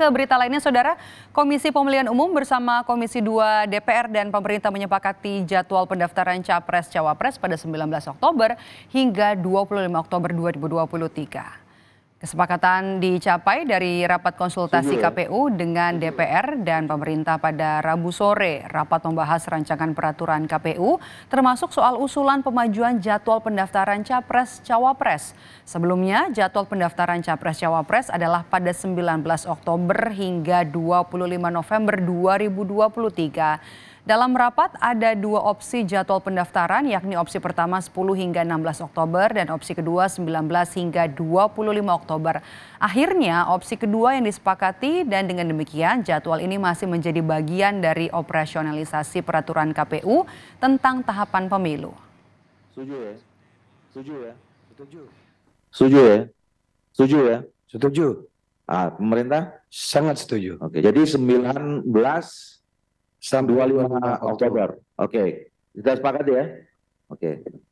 ke berita lainnya, Saudara. Komisi Pemilihan Umum bersama Komisi 2 DPR dan pemerintah menyepakati jadwal pendaftaran Capres-Cawapres pada 19 Oktober hingga 25 Oktober 2023. Kesepakatan dicapai dari rapat konsultasi KPU dengan DPR dan pemerintah pada Rabu sore. Rapat membahas rancangan peraturan KPU termasuk soal usulan pemajuan jadwal pendaftaran Capres-Cawapres. Sebelumnya jadwal pendaftaran Capres-Cawapres adalah pada 19 Oktober hingga 25 November 2023. Dalam rapat ada dua opsi jadwal pendaftaran yakni opsi pertama 10 hingga 16 Oktober dan opsi kedua 19 hingga 25 Oktober. Akhirnya opsi kedua yang disepakati dan dengan demikian jadwal ini masih menjadi bagian dari operasionalisasi peraturan KPU tentang tahapan pemilu. Setuju ya? Setuju ya? Setuju. Setuju ya? Setuju ya? Setuju. Ah, pemerintah? Sangat setuju. Oke, jadi 19 25 Oktober. Oke, okay. kita sepakat ya? Oke. Okay.